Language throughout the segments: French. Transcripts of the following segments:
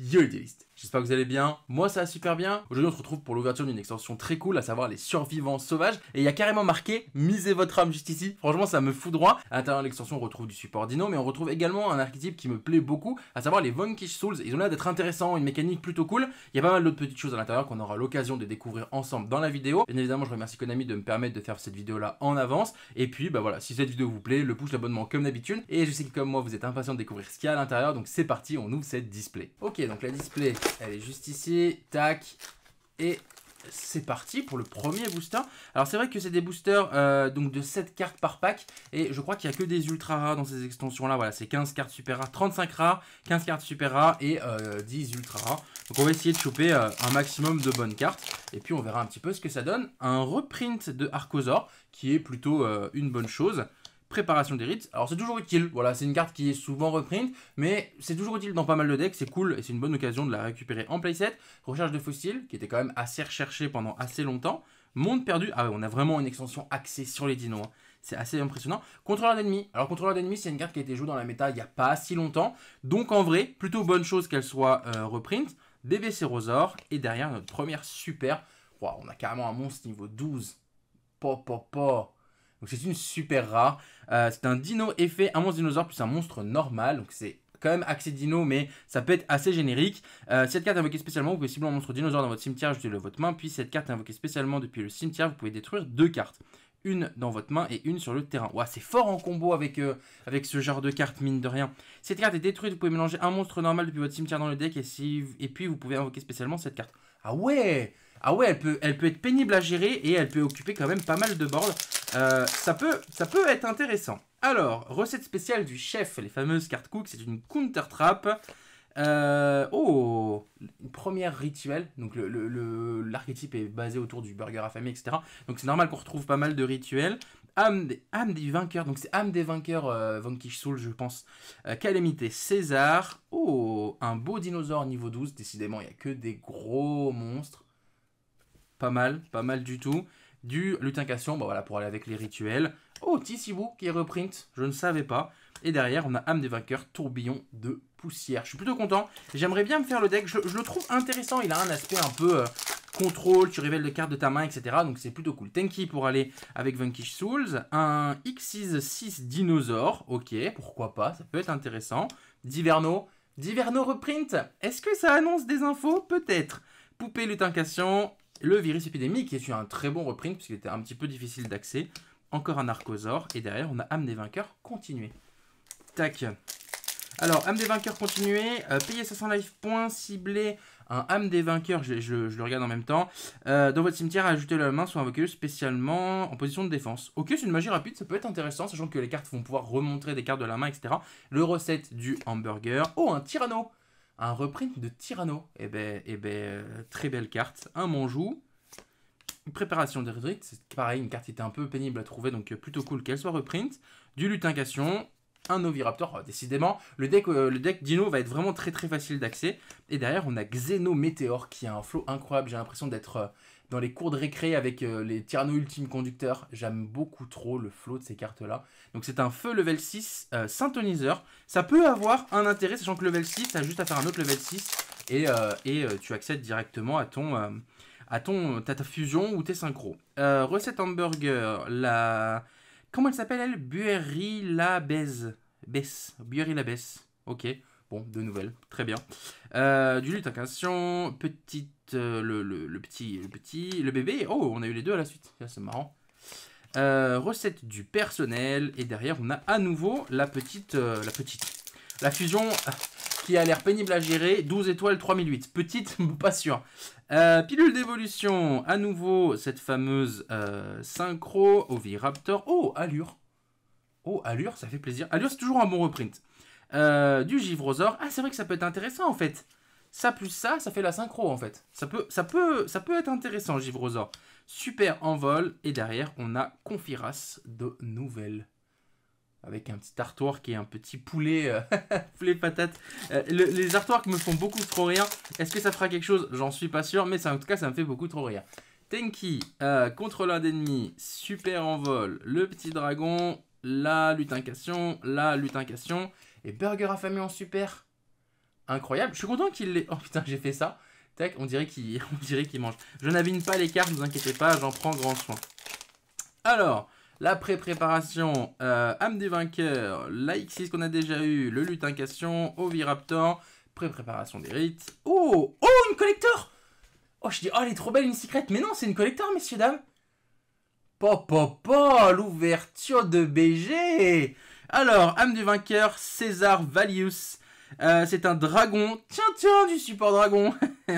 Yo les délistes j'espère que vous allez bien, moi ça va super bien. Aujourd'hui on se retrouve pour l'ouverture d'une extension très cool, à savoir les survivants sauvages. Et il y a carrément marqué « Misez votre âme » juste ici, franchement ça me fout droit. À l'intérieur de l'extension on retrouve du support dino, mais on retrouve également un archétype qui me plaît beaucoup, à savoir les Vonkish Souls. Ils ont l'air d'être intéressants, une mécanique plutôt cool. Il y a pas mal d'autres petites choses à l'intérieur qu'on aura l'occasion de découvrir ensemble dans la vidéo. Bien évidemment je remercie Konami de me permettre de faire cette vidéo là en avance. Et puis bah voilà, si cette vidéo vous plaît, le pouce, l'abonnement comme d'habitude. Et je sais que comme moi vous êtes impatient de découvrir ce qu'il y a à l'intérieur, donc c'est parti, on ouvre cette display. Ok donc la display, elle est juste ici. Tac. Et c'est parti pour le premier booster. Alors c'est vrai que c'est des boosters euh, donc de 7 cartes par pack et je crois qu'il n'y a que des ultra rares dans ces extensions là. Voilà, c'est 15 cartes super rares, 35 rares, 15 cartes super rares et 10 euh, ultra rares. Donc on va essayer de choper euh, un maximum de bonnes cartes et puis on verra un petit peu ce que ça donne. Un reprint de Arcosaur qui est plutôt une bonne chose préparation des rites. Alors c'est toujours utile, voilà, c'est une carte qui est souvent reprint, mais c'est toujours utile dans pas mal de decks, c'est cool et c'est une bonne occasion de la récupérer en playset. Recherche de fossiles, qui était quand même assez recherchée pendant assez longtemps. Monde perdu, ah ouais, on a vraiment une extension axée sur les dinos, hein. c'est assez impressionnant. Contrôleur d'ennemis, alors contrôleur d'ennemis c'est une carte qui a été jouée dans la méta il n'y a pas si longtemps, donc en vrai, plutôt bonne chose qu'elle soit euh, reprint. D.V. et derrière notre première super, waouh on a carrément un monstre niveau 12, Pop po, donc c'est une super rare. Euh, c'est un dino effet, un monstre dinosaure plus un monstre normal. Donc c'est quand même axé dino, mais ça peut être assez générique. Euh, cette carte est invoquée spécialement, vous pouvez cibler un monstre dinosaure dans votre cimetière, Juste le votre main. Puis cette carte est invoquée spécialement depuis le cimetière, vous pouvez détruire deux cartes. Une dans votre main et une sur le terrain. Ouah, c'est fort en combo avec, euh, avec ce genre de carte, mine de rien. Cette carte est détruite, vous pouvez mélanger un monstre normal depuis votre cimetière dans le deck et, et puis vous pouvez invoquer spécialement cette carte. Ah ouais Ah ouais, elle peut, elle peut être pénible à gérer et elle peut occuper quand même pas mal de board. Euh, ça, peut, ça peut être intéressant. Alors, recette spéciale du chef, les fameuses cartes cook, c'est une counter trap. Euh, oh, une première rituel. Donc l'archétype le, est basé autour du burger à famille, etc. Donc c'est normal qu'on retrouve pas mal de rituels. Âme des, vainqueurs, donc c'est âme des vainqueurs, euh, Vanquish Soul, je pense. Calamité César. Oh, un beau dinosaure niveau 12. Décidément, il n'y a que des gros monstres. Pas mal, pas mal du tout du Lutincation, bah voilà, pour aller avec les rituels. Oh, Tissibou qui est reprint, je ne savais pas. Et derrière, on a âme des vainqueurs, tourbillon de poussière. Je suis plutôt content. J'aimerais bien me faire le deck. Je, le trouve intéressant. Il a un aspect un peu euh, contrôle. Tu révèles les cartes de ta main, etc. Donc c'est plutôt cool. Tenki pour aller avec Vanquish Souls. Un X6 Dinosaur. Ok, pourquoi pas. Ça peut être intéressant. Diverno. Diverno reprint. Est-ce que ça annonce des infos Peut-être. Poupée Lutincation. Le virus épidémique est un très bon reprint puisqu'il était un petit peu difficile d'accès. Encore un archosaure Et derrière, on a âme des vainqueurs Continuer. Tac. Alors, âme des vainqueurs Continuer. Payez euh, payer 500 life points. Cibler un âme des vainqueurs. Je, le regarde en même temps. Euh, dans votre cimetière, ajoutez la main sur un spécialement en position de défense. Ok, c'est une magie rapide. Ça peut être intéressant, sachant que les cartes vont pouvoir remontrer des cartes de la main, etc. Le recette du hamburger. Oh, un tyranno un reprint de Tyranno. eh ben, eh ben euh, très belle carte. Un Manjou. Préparation de Redrick. c'est pareil, une carte qui était un peu pénible à trouver, donc euh, plutôt cool qu'elle soit reprint. Du lutin un Oviraptor. Euh, décidément, le deck, euh, le deck Dino va être vraiment très très facile d'accès. Et derrière, on a météor qui a un flow incroyable. J'ai l'impression d'être euh, dans les cours de récré avec les Tyranno Ultime Conducteur. J'aime beaucoup trop le flow de ces cartes-là. Donc c'est un feu level 6 synthoniseur. Ça peut avoir un intérêt, sachant que level 6, t'as juste à faire un autre level 6 et, et tu accèdes directement à ton... à ton, ta fusion ou tes synchro. recette hamburger, la, Comment elle s'appelle, elle Buerry la Bess. Buery la Besse. Ok. Bon, deux nouvelles. Très bien. Euh, du incarnation. Petite. Euh, le, le, petit. Le petit. Le bébé. Oh, on a eu les deux à la suite. C'est marrant. Euh, recette du personnel. Et derrière, on a à nouveau la petite. la petite. La fusion qui a l'air pénible à gérer. 12 étoiles, 3008. Petite, pas sûr. Euh, pilule d'évolution, à nouveau cette fameuse euh, synchro, Oviraptor. Oh, allure. Oh, allure, ça fait plaisir. Allure, c'est toujours un bon reprint. Euh, du givrosor Ah, c'est vrai que ça peut être intéressant en fait. Ça plus ça, ça fait la synchro en fait. Ça peut, ça peut, ça peut être intéressant, givrosor Super en vol. Et derrière, on a Confiras de nouvelles avec un petit artwork qui un petit poulet, euh, poulet patate. Euh, les artworks me font beaucoup trop rire. Est-ce que ça fera quelque chose J'en suis pas sûr, mais en tout cas, ça me fait beaucoup trop rire. Tanky, euh, contre l'un d'ennemis, super envol, le petit dragon, la lutincation, la lutincation, et burger affamé en super. Incroyable, je suis content qu'il l'ait... Oh putain, j'ai fait ça. Tac, on dirait qu'il mange. Je n'abîme pas les cartes, ne vous inquiétez pas, j'en prends grand soin. Alors, la pré-préparation, euh, âme du vainqueur, la X6 qu'on a déjà eu, le lutin question, oviraptor, pré-préparation des rites. Oh Oh, une collector Oh, je dis, oh, elle est trop belle, une secrète. Mais non, c'est une collector, messieurs, dames. pop l'ouverture de BG Alors, âme du vainqueur, César Valius, euh, c'est un dragon. Tiens, tiens, du support dragon.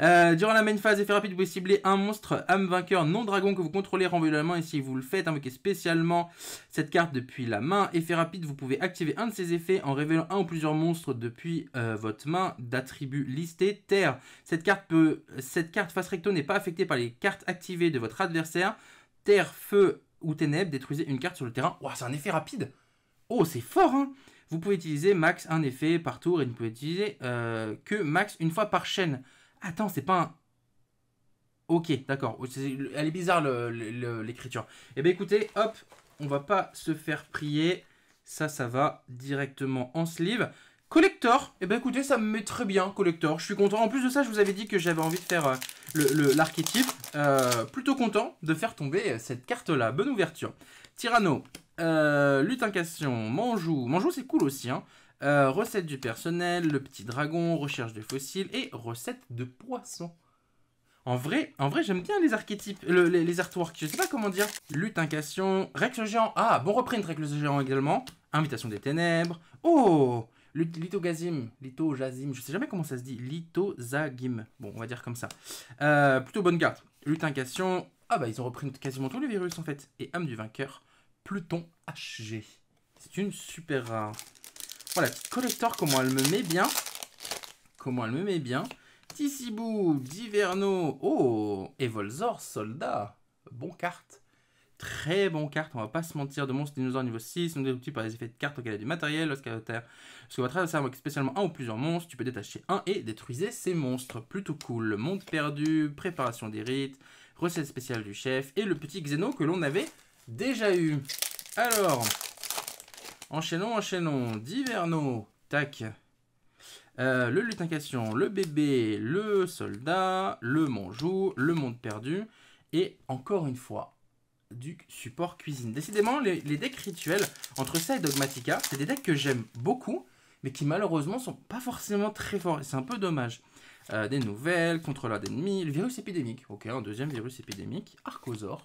Euh, durant la main phase, effet rapide, vous pouvez cibler un monstre âme vainqueur non dragon que vous contrôlez, renvoyer la main. Et si vous le faites, invoquez spécialement cette carte depuis la main. Effet rapide, vous pouvez activer un de ses effets en révélant un ou plusieurs monstres depuis euh, votre main d'attribut listé terre. Cette carte, peut, cette carte face recto n'est pas affectée par les cartes activées de votre adversaire. Terre, feu ou ténèbres, détruisez une carte sur le terrain. Waouh, c'est un effet rapide. Oh, c'est fort, hein vous pouvez utiliser max un effet par tour et ne pouvez utiliser euh, que max une fois par chaîne. Attends, c'est pas un... Ok, d'accord. Oh, elle est bizarre l'écriture. Eh bien écoutez, hop, on va pas se faire prier. Ça, ça va directement en sleeve. Collector, eh ben écoutez, ça me met très bien, Collector. Je suis content. En plus de ça, je vous avais dit que j'avais envie de faire euh, l'archétype. Le, l'archétype. Euh, plutôt content de faire tomber cette carte-là. Bonne ouverture. Tyranno, euh, lutincation, Manjou. Manjou, c'est cool aussi. Hein. Euh, recette du personnel, le petit dragon, recherche de fossiles et recette de poisson En vrai, en vrai j'aime bien les archétypes, les, les, artworks. Je sais pas comment dire. Lutincation, Rex géant. Ah, bon reprint Rex géant également. Invitation des ténèbres. Oh Lithogazim, Litogazim, je sais jamais comment ça se dit, lithozagim, bon on va dire comme ça. Euh, plutôt bonne carte. Lutincation, ah bah ils ont repris quasiment tous les virus en fait, et âme du vainqueur. Pluton HG. C'est une super rare. Voilà, collector, comment elle me met bien. Comment elle me met bien. Tissibou, Diverno, oh, Evolzor, Soldat. Bon carte. Très bon carte, on va pas se mentir, de monstres Dinosaur niveau 6, on détruit par les effets de carte auquel il y a du matériel, lorsqu'il qu'on va traverser avec spécialement un ou plusieurs monstres, tu peux détacher un et détruire ces monstres. Plutôt cool. Monde perdu, préparation des rites, recette spéciale du chef et le petit Xeno que l'on avait déjà eu. Alors, enchaînons, enchaînons. Diverno, tac. Euh, le lutin question, le bébé, le soldat, le monjou, le monde perdu. Et encore une fois, du support cuisine. Décidément, les, decks rituels, entre ça et Dogmatica, c'est des decks que j'aime beaucoup, mais qui malheureusement sont pas forcément très forts. C'est un peu dommage. Euh, des nouvelles, contrôleur d'ennemis, le virus épidémique. Ok, un deuxième virus épidémique. Arcosaur.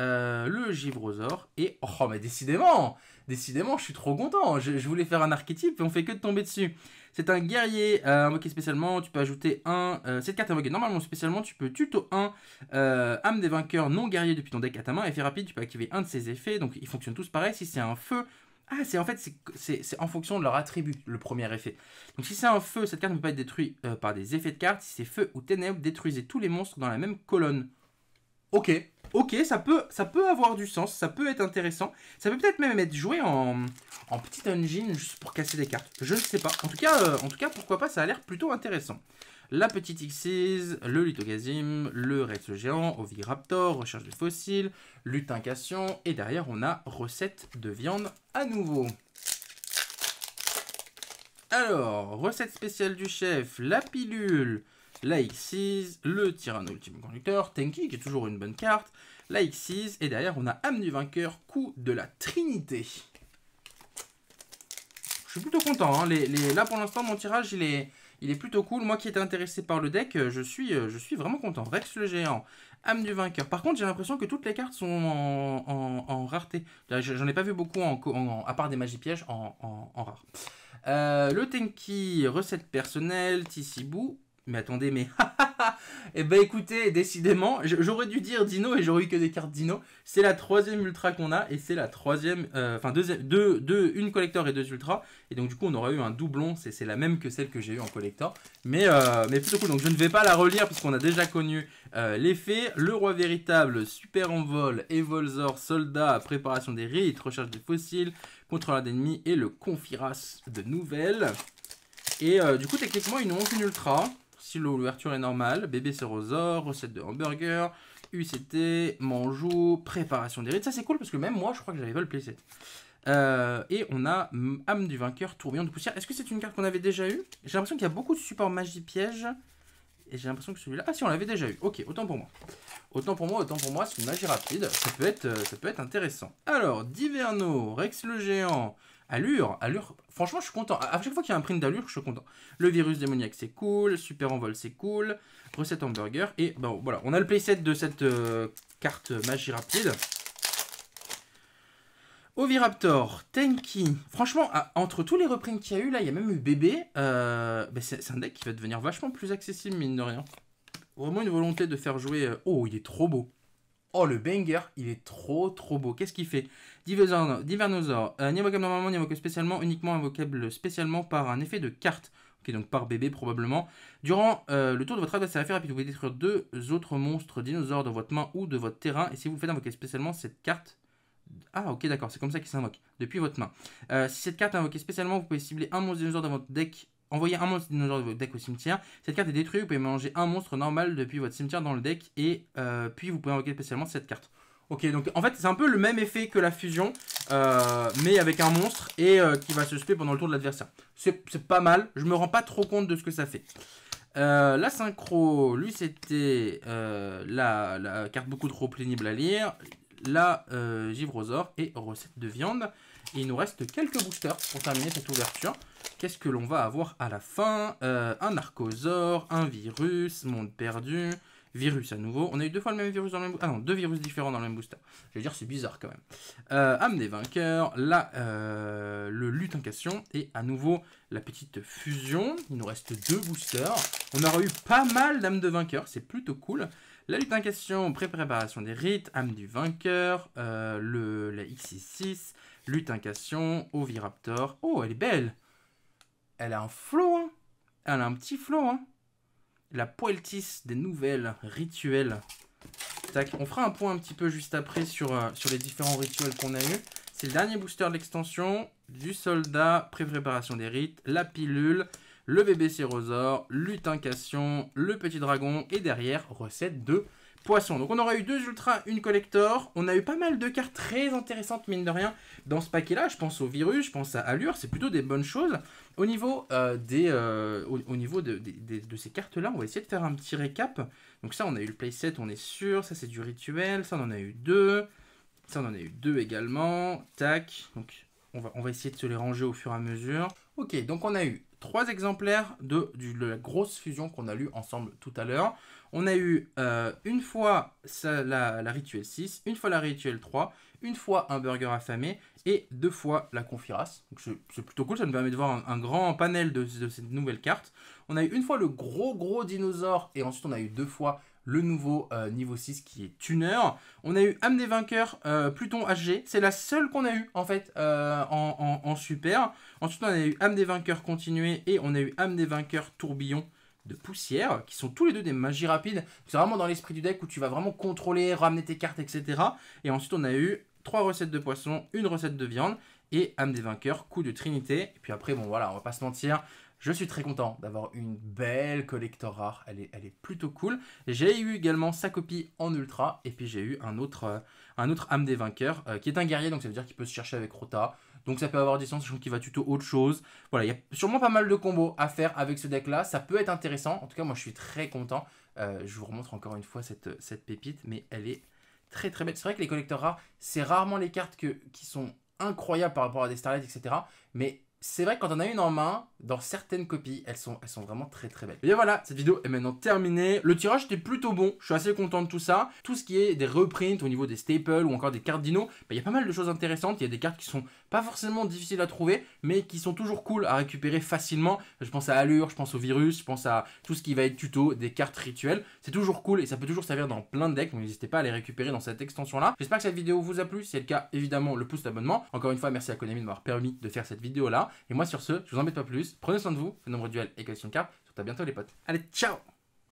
Euh, le givrosaure et... Oh, mais décidément Décidément, je suis trop content je, voulais faire un archétype et on fait que de tomber dessus. C'est un guerrier euh, invoqué spécialement, tu peux ajouter un... cette euh, carte invoquée normalement spécialement, tu peux tuto 1 âme des vainqueurs non guerrier depuis ton deck à ta main. Effet rapide, tu peux activer un de ses effets, donc ils fonctionnent tous pareil. Si c'est un feu... Ah, c'est en fait, c'est en fonction de leur attribut, le premier effet. Donc si c'est un feu, cette carte ne peut pas être détruite par des effets de carte. Si c'est feu ou ténèbres, détruisez tous les monstres dans la même colonne ok, ok, ça peut, ça peut avoir du sens, ça peut être intéressant. Ça peut peut-être même être joué en, en petit engine juste pour casser des cartes. Je ne sais pas. En tout cas, euh, en tout cas pourquoi pas, ça a l'air plutôt intéressant. La petite Xyz, le Lithogazim, le Rex géant, Oviraptor, recherche de fossiles, lutincation, et derrière on a recette de viande à nouveau. Alors, recette spéciale du chef, la pilule, la X6, le Tyranno Ultime Conducteur, Tenki qui est toujours une bonne carte, la X6, et derrière on a âme du vainqueur, coup de la Trinité. Je suis plutôt content, hein. là pour l'instant mon tirage il est, il est plutôt cool. Moi qui étais intéressé par le deck, euh, je suis, euh, je suis vraiment content. Rex le géant, âme du vainqueur. Par contre, j'ai l'impression que toutes les cartes sont en, rareté. J'en ai pas vu beaucoup, en, à part des magies pièges, en, rare. Euh, le Tenki, recette personnelle, Tissibou, mais attendez, mais. eh ben écoutez, décidément, j'aurais dû dire Dino et j'aurais eu que des cartes Dino. C'est la troisième ultra qu'on a et c'est la troisième. Euh, enfin, deux, une collector et deux ultras Et donc, du coup, on aurait eu un doublon. C'est la même que celle que j'ai eu en collector. Mais, euh, mais plutôt cool. Donc, je ne vais pas la relire parce qu'on a déjà connu euh, l'effet. Le roi véritable, super envol, Evolzor, soldat, préparation des rites, recherche des fossiles, contrôleur d'ennemis et le confiras de nouvelles. Et du coup, techniquement, ils nous aucune une ultra. Si l'ouverture est normale, bébé Serosaure, recette de hamburger, UCT, manjou, préparation des rites. Ça, c'est cool parce que même moi, je crois que j'avais pas le playset. Euh, et on a âme du vainqueur, tourbillon de poussière. Est-ce que c'est une carte qu'on avait déjà eue J'ai l'impression qu'il y a beaucoup de supports magie piège. Et j'ai l'impression que celui-là... Ah si, on l'avait déjà eu. Ok, autant pour moi. Autant pour moi, autant pour moi, c'est une magie rapide. Ça peut être, euh, ça peut être intéressant. Alors, Diverno, Rex le géant, Allure, allure, franchement, je suis content. À chaque fois qu'il y a un print d'allure, je suis content. Le virus démoniaque, c'est cool. Super envol, c'est cool. Recette hamburger. Et bon, voilà, on a le playset de cette euh, carte magie rapide. Oviraptor, Tanky, Franchement, entre tous les reprints qu'il y a eu, là, il y a même eu Bébé. Euh, ben, c'est un deck qui va devenir vachement plus accessible, mine de rien. Vraiment une volonté de faire jouer. Euh, oh, il est trop beau. Oh, le banger, il est trop trop beau. Qu'est-ce qu'il fait Divernosaur, divinosaure euh, un invocable normalement, que spécialement, uniquement invocable spécialement par un effet de carte. Ok, donc par bébé probablement. Durant euh, le tour de votre adversaire puis vous pouvez détruire deux autres monstres dinosaures de votre main ou de votre terrain. Et si vous faites invoquer spécialement cette carte. Ah, ok, d'accord, c'est comme ça qu'il s'invoque, depuis votre main. Euh, si cette carte est invoquée spécialement, vous pouvez cibler un monstre dinosaure dans votre deck Envoyez un monstre de votre deck au cimetière. Cette carte est détruite, vous pouvez mélanger un monstre normal depuis votre cimetière dans le deck et euh, puis vous pouvez invoquer spécialement cette carte. Ok, donc en fait c'est un peu le même effet que la fusion, euh, mais avec un monstre et euh, qui va se spé pendant le tour de l'adversaire. C'est pas mal, je me rends pas trop compte de ce que ça fait. la synchro, lui c'était la, carte beaucoup trop pénible à lire. La Givrosaure et recette de viande il nous reste quelques boosters pour terminer cette ouverture. Qu'est-ce que l'on va avoir à la fin euh, Un Narcosaur, un virus, monde perdu, virus à nouveau. On a eu deux fois le même virus dans le même Ah non, deux virus différents dans le même booster. Je veux dire, c'est bizarre quand même. Euh, âme des vainqueurs, là, euh, le question et à nouveau la petite fusion. Il nous reste deux boosters. On aura eu pas mal d'âmes de vainqueur, c'est plutôt cool. La lutincation, pré-préparation des rites, âme du vainqueur, euh, le, la X6, Lutincation, Oviraptor. Oh, elle est belle Elle a un flow, hein Elle a un petit flow, hein La poeltis des nouvelles rituels. Tac, on fera un point un petit peu juste après sur, euh, sur les différents rituels qu'on a eu. C'est le dernier booster de l'extension, du soldat, pré-préparation des rites, la pilule, le bébé sérosaure, lutincation, le petit dragon et derrière, recette de Poisson, Donc on aura eu deux ultra, une collector. On a eu pas mal de cartes très intéressantes, mine de rien, dans ce paquet-là. Je pense au virus, je pense à Allure, c'est plutôt des bonnes choses. Au niveau, euh, des, euh, au, niveau de, ces cartes-là, on va essayer de faire un petit récap. Donc ça, on a eu le playset, on est sûr. Ça, c'est du rituel. Ça, on en a eu deux. Ça, on en a eu deux également. Tac. Donc on va, on va essayer de se les ranger au fur et à mesure. Ok, donc on a eu trois exemplaires de, la grosse fusion qu'on a lue ensemble tout à l'heure. On a eu euh, une fois la, rituel 6, une fois la rituel 3, une fois un burger affamé et deux fois la confirace. C'est plutôt cool, ça nous permet de voir un, grand panel de, de, cette nouvelle carte. On a eu une fois le gros gros dinosaure et ensuite on a eu deux fois le nouveau euh, niveau 6 qui est Tuner. On a eu âme des vainqueurs, euh, Pluton HG, c'est la seule qu'on a eu en fait euh, en, super. Ensuite on a eu âme des vainqueurs continuée et on a eu âme des vainqueurs tourbillon de poussière, qui sont tous les deux des magies rapides. C'est vraiment dans l'esprit du deck où tu vas vraiment contrôler, ramener tes cartes, etc. Et ensuite on a eu trois recettes de poisson, une recette de viande et âme des vainqueurs, coup de trinité. Et puis après, bon voilà, on va pas se mentir, je suis très content d'avoir une belle collector rare, elle est, elle est plutôt cool. J'ai eu également sa copie en ultra, et puis j'ai eu un autre, euh, un autre âme des vainqueurs, euh, qui est un guerrier, donc ça veut dire qu'il peut se chercher avec Rota. Donc ça peut avoir du sens, sachant qu'il va tuto autre chose. Voilà, il y a sûrement pas mal de combos à faire avec ce deck-là, ça peut être intéressant. En tout cas, moi je suis très content. Euh, je vous remontre encore une fois cette, cette pépite, mais elle est très très belle. C'est vrai que les collecteurs rares, c'est rarement les cartes que, qui sont incroyables par rapport à des Starlight, etc. Mais c'est vrai que quand on a une en main, dans certaines copies, elles sont, vraiment très très belles. Et bien voilà, cette vidéo est maintenant terminée. Le tirage était plutôt bon, je suis assez content de tout ça. Tout ce qui est des reprints au niveau des staples ou encore des cartes dino, bah, il y a pas mal de choses intéressantes. Il y a des cartes qui sont pas forcément difficiles à trouver, mais qui sont toujours cool à récupérer facilement. Je pense à Allure, je pense au virus, je pense à tout ce qui va être tuto, des cartes rituelles. C'est toujours cool et ça peut toujours servir dans plein de decks, donc n'hésitez pas à les récupérer dans cette extension-là. J'espère que cette vidéo vous a plu. Si c'est le cas, évidemment, le pouce d'abonnement. Encore une fois, merci à Konami de m'avoir permis de faire cette vidéo-là. Et moi, sur ce, je vous embête pas plus. Prenez soin de vous, le nombre duels et collection de cartes. bientôt, les potes. Allez, ciao